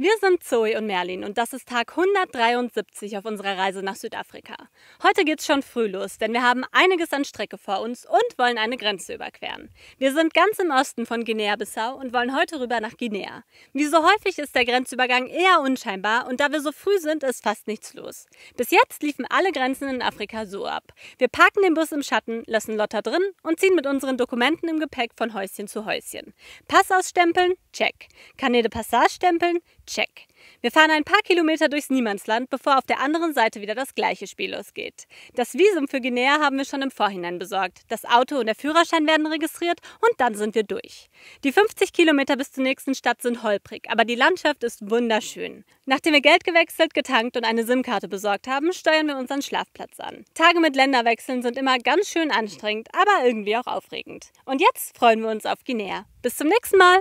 Wir sind Zoe und Merlin und das ist Tag 173 auf unserer Reise nach Südafrika. Heute geht's schon früh los, denn wir haben einiges an Strecke vor uns und wollen eine Grenze überqueren. Wir sind ganz im Osten von Guinea-Bissau und wollen heute rüber nach Guinea. Wie so häufig ist der Grenzübergang eher unscheinbar und da wir so früh sind, ist fast nichts los. Bis jetzt liefen alle Grenzen in Afrika so ab. Wir parken den Bus im Schatten, lassen Lotta drin und ziehen mit unseren Dokumenten im Gepäck von Häuschen zu Häuschen. Pass ausstempeln, Check. Kann jede Passage stempeln? Check. Wir fahren ein paar Kilometer durchs Niemandsland, bevor auf der anderen Seite wieder das gleiche Spiel losgeht. Das Visum für Guinea haben wir schon im Vorhinein besorgt. Das Auto und der Führerschein werden registriert und dann sind wir durch. Die 50 Kilometer bis zur nächsten Stadt sind holprig, aber die Landschaft ist wunderschön. Nachdem wir Geld gewechselt, getankt und eine SIM-Karte besorgt haben, steuern wir unseren Schlafplatz an. Tage mit Länderwechseln sind immer ganz schön anstrengend, aber irgendwie auch aufregend. Und jetzt freuen wir uns auf Guinea. Bis zum nächsten Mal!